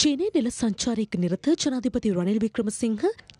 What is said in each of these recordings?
ಚೀನೀ ನೆಲ ಸಂಚಾರಕ್ಕೆ ನಿರತ ಜನಾಧಿಪತಿ ರಣಿಲ್ ವಿಕ್ರಮಸಿಂಹ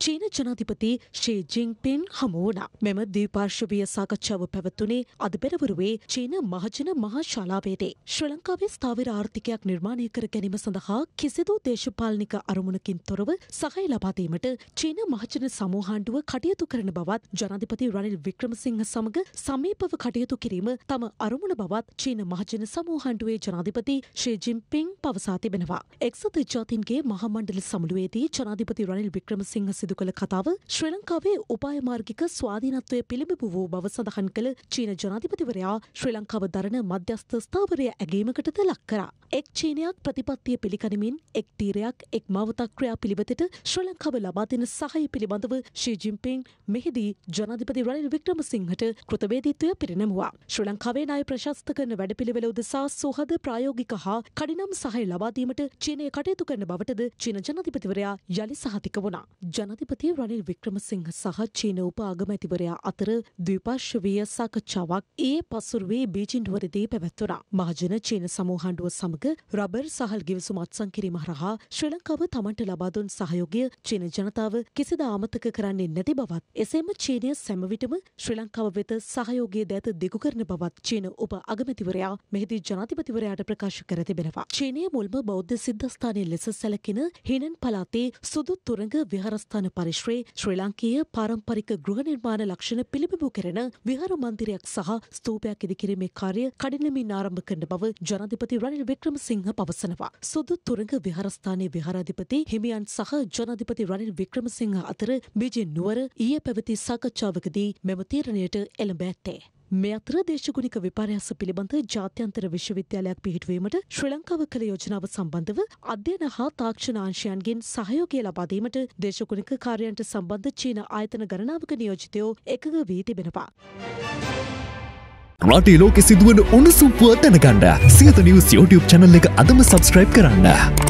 ಚೀನಾ ಜನಾಧಿಪತಿ ಶಿ ಜಿಂಗ್ಪಿನ್ ಹಮುವಣ මෙම ද්විපාර්ශවීය සාකච්ඡාව පැවැත්වුණේ අද පෙරවරුවේ චීන මහජන මහා ශාලාවේදී. ශ්‍රී ලංකාවේ ස්ථාවර ආර්ථිකයක් නිර්මාණය කර ගැනීම සඳහා කිසිදු දේශපාලනික අරමුණකින් තොරව සහය ලබාදීමට චීන මහජන සමූහාණ්ඩුව කටයුතු කරන බවත් ජනාධිපති රනිල් වික්‍රමසිංහ සමග සමීපව කටයුතු කිරීම තම අරමුණ බවත් චීන මහජන සමූහාණ්ඩුවේ ජනාධිපති ශී ජින්පින් පවසා තිබෙනවා. එක්සත ජාතින්ගේ මහමණ්ඩල සමුළුවේදී ජනාධිපති රනිල් වික්‍රමසිංහ සිදු කළ කතාව ශ්‍රී ලංකාවේ උපායමාර්ගික ස්වාධීනත්වය පිළිබිඹු වූ බව සඳහන් කළ චීන ජනාධිපතිවරයා ශ්‍රී ලංකාව දරන මධ්‍යස්ථ ස්ථාවරය ඇගීමකටද ලක් කරා. එක් චීනයක් ප්‍රතිපත්තිය පිළිගනිමින් එක් තීරයක් එක් මවතක් ක්‍රියා පිළිවෙතට ශ්‍රී ලංකාව ලබා දෙන සහය පිළිබඳව ෂී ජින්පින් මෙහිදී ජනාධිපති රනිල් වික්‍රමසිංහට කෘතවේදීත්වය පිරිනැමුවා. ශ්‍රී ලංකාවේ ණය ප්‍රශස්ත කරන වැඩපිළිවෙල උදෙසා සුහද ප්‍රායෝගික හා කඩිනම් සහය ලබා දීමට චීනය කටයුතු එකතු කරන බවටද චීන ජනාධිපතිවරයා යළි සහතික වුණා. ජනාධිපති රනිල් වික්‍රමසිංහ සහ චීන උප අගමැතිවරයා අතර ද්විපාර්ශවීය සාකච්ඡාවක් ඒ පසුරුවේ බීජින්ඩුවරදී පැවැත්වුණා. මහජන චීන සමූහණ්ඩුව සමග රබර් සහල් ගිවිසුම් අත්සන් කිරීම හරහා ශ්‍රී ලංකාව තමන්ට ලබාදුන් සහයෝගය චීන ජනතාව කිසිදා අමතක කරන්නේ නැති බවත් එසේම චීනය සැමවිටම ශ්‍රී ලංකාව වෙත සහයෝගයේ දැත දිගු කරන බවත් චීන උප අගමැතිවරයා මෙහිදී ජනාධිපතිවරයාට ප්‍රකාශ කර තිබෙනවා. චීනය මුල්ම බෞද්ධ සිද්ධස්ථානය නිර්මාණය ලෙස සැලකෙන හිනන් පලාතේ සුදු තුරඟ විහාරස්ථාන පරිශ්‍රයේ ශ්‍රී ලාංකීය පාරම්පරික ගෘහ නිර්මාණ ලක්ෂණ පිළිබිඹු කරන විහාර මන්දිරයක් සහ ස්තූපයක් ඉදිකිරීමේ කාර්ය කඩිනමින් ආරම්භ කරන බව ජනාධිපති රනිල් වික්‍රමසිංහ පවසනවා. සුදු තුරඟ විහාරස්ථානයේ විහාරාධිපති හිමියන් සහ ජනාධිපති රනිල් වික්‍රමසිංහ අතර බිජේ නුවර ඊයේ පැවති සාකච්ඡාවකදී මෙම තීරණයට එළඹ ඇත්තේ. මේ අතර දේශගුණික විපර්යාස පිළිබඳ ජාත්‍යන්තර විශ්වවිද්‍යාලයක් පිහිටුවීමට ශ්‍රී ලංකාව කළ යෝජනාව සම්බන්ධව අධ්‍යයන හා තාක්ෂණ අංශයන්ගෙන් සහයෝගය ලබා දීමට දේශගුණික කාර්යයන්ට සම්බන්ධ චීන ආයතන ගණනාවක නියෝජිතයෝ එකඟ වී තිබෙනවා. රටේ ලෝකෙ සිදුවන උණුසුම්පුව දැනගන්න සියත නිවුස් YouTube channel එක අදම subscribe කරන්න.